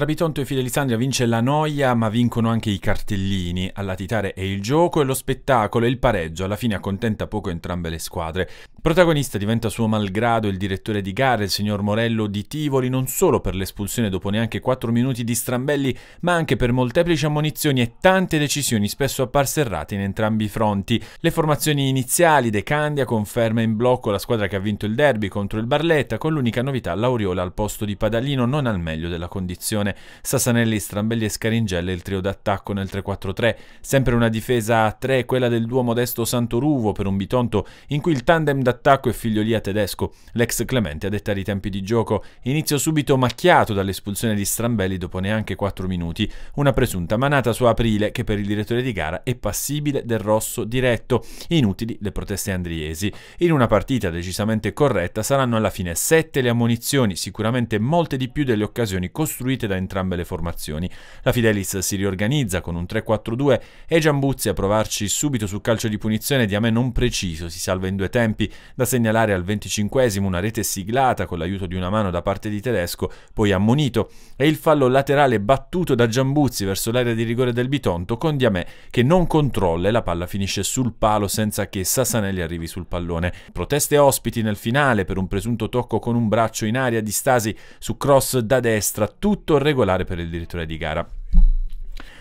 Tra Bitonto e Fidelisandria vince la noia, ma vincono anche i cartellini. A latitare è il gioco e lo spettacolo e il pareggio. Alla fine accontenta poco entrambe le squadre. Protagonista diventa suo malgrado il direttore di gara, il signor Morello di Tivoli, non solo per l'espulsione dopo neanche 4 minuti di strambelli, ma anche per molteplici ammonizioni e tante decisioni spesso apparse errate in entrambi i fronti. Le formazioni iniziali, De Candia conferma in blocco la squadra che ha vinto il derby contro il Barletta, con l'unica novità Lauriola al posto di Padalino non al meglio della condizione. Sassanelli, Strambelli e Scaringelle il trio d'attacco nel 3-4-3, sempre una difesa a 3, quella del duo modesto Santoruvo per un bitonto in cui il tandem da d'attacco e figliolia tedesco. L'ex Clemente ha dettare i tempi di gioco. Inizio subito macchiato dall'espulsione di Strambelli dopo neanche 4 minuti. Una presunta manata su Aprile che per il direttore di gara è passibile del rosso diretto. Inutili le proteste andriesi. In una partita decisamente corretta saranno alla fine 7 le ammonizioni, sicuramente molte di più delle occasioni costruite da entrambe le formazioni. La Fidelis si riorganizza con un 3-4-2 e Giambuzzi a provarci subito sul calcio di punizione di a me non preciso, si salva in due tempi, da segnalare al 25 esimo una rete siglata con l'aiuto di una mano da parte di Tedesco, poi ammonito, e il fallo laterale battuto da Giambuzzi verso l'area di rigore del Bitonto con Diamè che non controlla e la palla finisce sul palo senza che Sassanelli arrivi sul pallone. Proteste ospiti nel finale per un presunto tocco con un braccio in aria di Stasi su cross da destra, tutto regolare per il direttore di gara.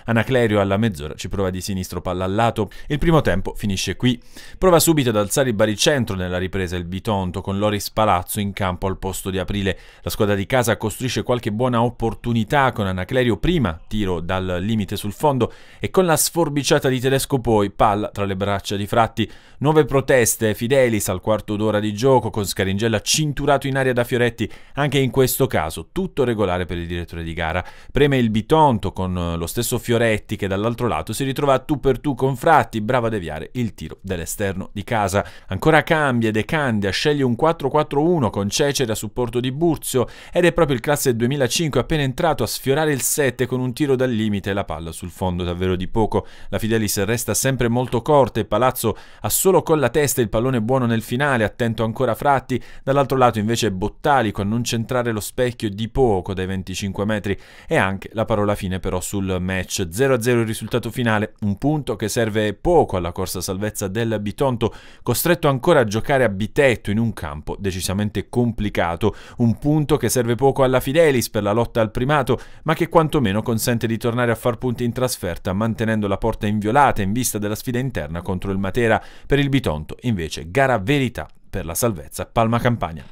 Anaclerio alla mezz'ora ci prova di sinistro palla al lato. Il primo tempo finisce qui. Prova subito ad alzare il baricentro nella ripresa il Bitonto con Loris Palazzo in campo al posto di Aprile. La squadra di casa costruisce qualche buona opportunità con Anaclerio prima, tiro dal limite sul fondo e con la sforbiciata di Tedesco poi, palla tra le braccia di Fratti. Nuove proteste, Fidelis al quarto d'ora di gioco con Scaringella cinturato in aria da Fioretti, anche in questo caso tutto regolare per il direttore di gara. Preme il Bitonto con lo stesso Fioretti Fioretti che dall'altro lato si ritrova a tu per tu con Fratti, bravo a deviare il tiro dell'esterno di casa. Ancora cambia De Candia, sceglie un 4-4-1 con Cecere a supporto di Burzio ed è proprio il classe 2005 appena entrato a sfiorare il 7 con un tiro dal limite e la palla sul fondo davvero di poco. La Fidelis resta sempre molto corta e Palazzo ha solo con la testa il pallone buono nel finale, attento ancora Fratti, dall'altro lato invece Bottalico a non centrare lo specchio di poco dai 25 metri e anche la parola fine però sul match match, 0-0 il risultato finale, un punto che serve poco alla corsa salvezza del Bitonto, costretto ancora a giocare a bitetto in un campo decisamente complicato, un punto che serve poco alla Fidelis per la lotta al primato, ma che quantomeno consente di tornare a far punti in trasferta mantenendo la porta inviolata in vista della sfida interna contro il Matera. Per il Bitonto invece gara verità per la salvezza Palma Campania.